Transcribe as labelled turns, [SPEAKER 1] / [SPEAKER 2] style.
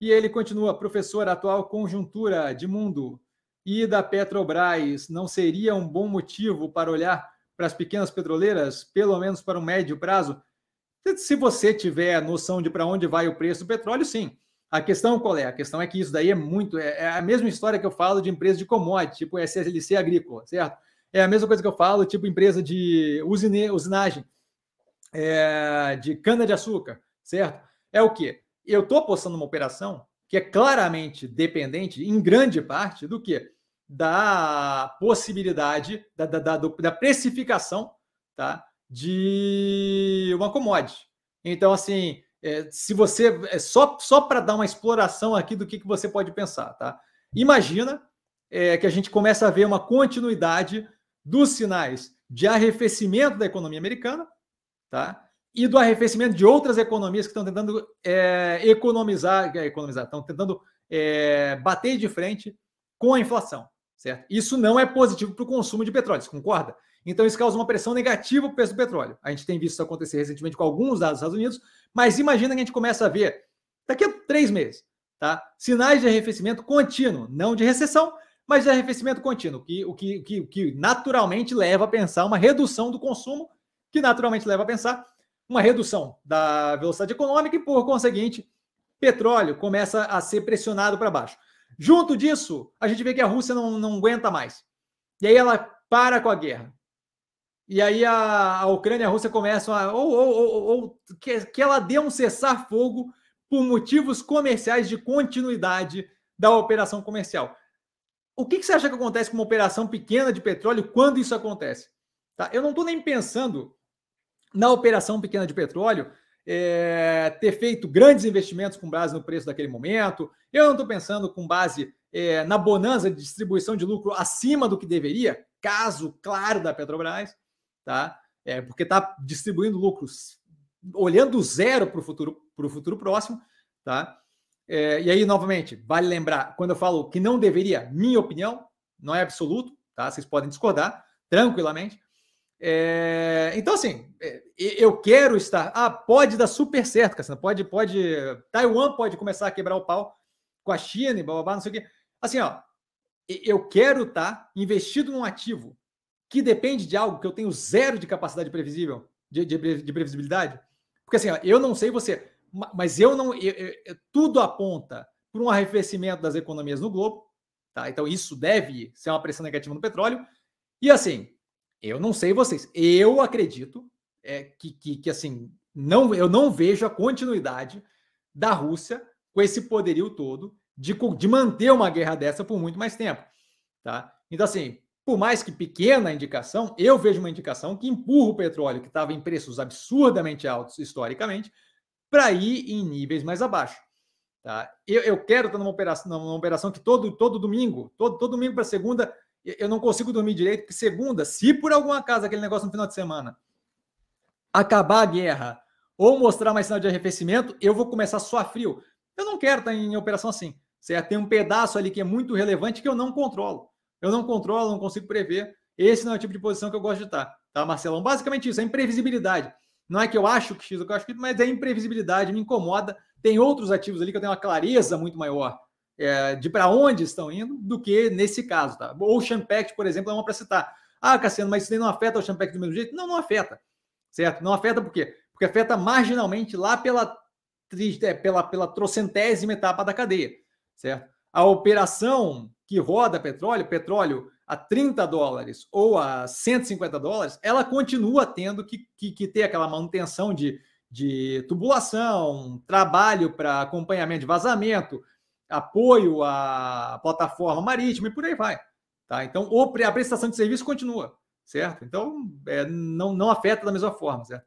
[SPEAKER 1] E ele continua, professor, atual conjuntura de mundo e da Petrobras não seria um bom motivo para olhar para as pequenas petroleiras, pelo menos para um médio prazo? Se você tiver noção de para onde vai o preço do petróleo, sim. A questão qual é? A questão é que isso daí é muito. É, é a mesma história que eu falo de empresa de commodity, tipo SSLC agrícola, certo? É a mesma coisa que eu falo, tipo empresa de usine, usinagem, é, de cana-de-açúcar, certo? É o quê? eu estou apostando uma operação que é claramente dependente, em grande parte, do que? Da possibilidade, da, da, da, da precificação tá? de uma commodity. Então, assim, é, se você. É só só para dar uma exploração aqui do que, que você pode pensar, tá? Imagina é, que a gente começa a ver uma continuidade dos sinais de arrefecimento da economia americana, tá? e do arrefecimento de outras economias que estão tentando é, economizar, economizar, estão tentando é, bater de frente com a inflação, certo? Isso não é positivo para o consumo de petróleo, você concorda? Então isso causa uma pressão negativa para o preço do petróleo. A gente tem visto isso acontecer recentemente com alguns dados dos Estados Unidos, mas imagina que a gente começa a ver daqui a três meses, tá? Sinais de arrefecimento contínuo, não de recessão, mas de arrefecimento contínuo, que, o, que, o, que, o que naturalmente leva a pensar uma redução do consumo, que naturalmente leva a pensar uma redução da velocidade econômica e, por conseguinte, petróleo começa a ser pressionado para baixo. Junto disso, a gente vê que a Rússia não, não aguenta mais. E aí ela para com a guerra. E aí a, a Ucrânia e a Rússia começam a. Ou, ou, ou, ou que, que ela dê um cessar-fogo por motivos comerciais de continuidade da operação comercial. O que, que, você acha que acontece com uma operação pequena de petróleo quando isso acontece? Tá? Eu não estou nem pensando na operação pequena de petróleo, é, ter feito grandes investimentos com base no preço daquele momento. Eu não estou pensando com base é, na bonança de distribuição de lucro acima do que deveria, caso claro da Petrobras, tá? É, porque está distribuindo lucros olhando zero para o futuro, o futuro próximo, tá? É, e aí, novamente, vale lembrar, quando eu falo que não deveria, minha opinião, não é absoluto, tá? Vocês podem discordar tranquilamente, é, então, assim, é, eu quero estar. Ah, pode dar super certo, Cassina. Pode, pode. Taiwan pode começar a quebrar o pau com a China e babá, não sei o quê. Assim, ó, eu quero estar investido num ativo que depende de algo que eu tenho zero de capacidade previsível, de, de, de previsibilidade. Porque assim, ó, eu não sei você, mas eu não. Eu, eu, tudo aponta para um arrefecimento das economias no globo. Tá? Então, isso deve ser uma pressão negativa no petróleo. E assim, eu não sei vocês. Eu acredito é, que, que, que, assim, não, eu não vejo a continuidade da Rússia com esse poderio todo de, de manter uma guerra dessa por muito mais tempo. Tá? Então, assim, por mais que pequena a indicação, eu vejo uma indicação que empurra o petróleo, que estava em preços absurdamente altos historicamente, para ir em níveis mais abaixo. Tá? Eu, eu quero estar numa operação, numa operação que todo, todo domingo, todo, todo domingo para segunda, eu não consigo dormir direito, porque segunda, se por alguma casa aquele negócio no final de semana acabar a guerra ou mostrar mais sinal de arrefecimento, eu vou começar só suar frio. Eu não quero estar em operação assim. Certo? Tem um pedaço ali que é muito relevante que eu não controlo. Eu não controlo, não consigo prever. Esse não é o tipo de posição que eu gosto de estar. Tá, Marcelão? Basicamente isso, é imprevisibilidade. Não é que eu acho que X, eu acho que, mas é imprevisibilidade, me incomoda. Tem outros ativos ali que eu tenho uma clareza muito maior é, de para onde estão indo do que nesse caso. Tá? O Ocean Pact, por exemplo, é uma para citar. Ah, Cassiano, mas isso daí não afeta o Ocean Pact do mesmo jeito? Não, não afeta. Certo? Não afeta por quê? Porque afeta marginalmente lá pela, é, pela, pela trocentésima etapa da cadeia. Certo? A operação que roda petróleo, petróleo a 30 dólares ou a 150 dólares, ela continua tendo que, que, que ter aquela manutenção de, de tubulação, trabalho para acompanhamento de vazamento, apoio à plataforma marítima e por aí vai. Tá? Então, a prestação de serviço continua, certo? Então, é, não, não afeta da mesma forma, certo?